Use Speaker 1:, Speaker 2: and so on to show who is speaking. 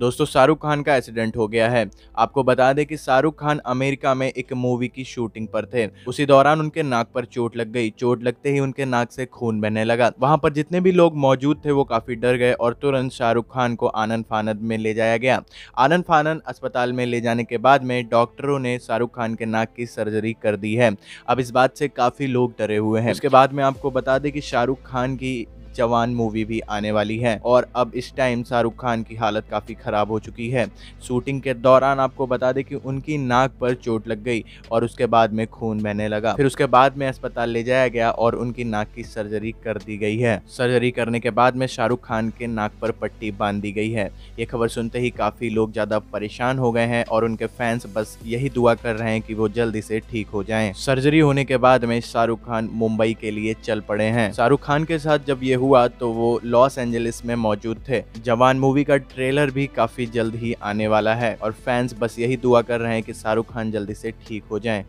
Speaker 1: दोस्तों शाहरुख खान का एक्सीडेंट हो गया है आपको बता दें कि शाहरुख खान अमेरिका में एक मूवी की शूटिंग पर थे उसी दौरान उनके नाक पर चोट लग गई चोट लगते ही उनके नाक से खून बहने लगा वहां पर जितने भी लोग मौजूद थे वो काफी डर गए और तुरंत शाहरुख खान को आनंद फानंद में ले जाया गया आनंद फानंद अस्पताल में ले जाने के बाद में डॉक्टरों ने शाहरुख खान के नाक की सर्जरी कर दी है अब इस बात से काफी लोग डरे हुए हैं उसके बाद में आपको बता दें कि शाहरुख खान की जवान मूवी भी आने वाली है और अब इस टाइम शाहरुख खान की हालत काफ़ी ख़राब हो चुकी है शूटिंग के दौरान आपको बता दें कि उनकी नाक पर चोट लग गई और उसके बाद में खून बहने लगा फिर उसके बाद में अस्पताल ले जाया गया और उनकी नाक की सर्जरी कर दी गई है सर्जरी करने के बाद में शाहरुख खान के नाक पर पट्टी बांध दी गई है ये खबर सुनते ही काफ़ी लोग ज़्यादा परेशान हो गए हैं और उनके फैंस बस यही दुआ कर रहे हैं कि वो जल्दी से ठीक हो जाएं। सर्जरी होने के बाद में शाहरुख खान मुंबई के लिए चल पड़े हैं शाहरुख खान के साथ जब ये हुआ तो वो लॉस एंजलिस में मौजूद थे जवान मूवी का ट्रेलर भी काफी जल्द ही आने वाला है और फैंस बस यही दुआ कर रहे हैं कि शाहरुख खान जल्दी से ठीक हो जाएं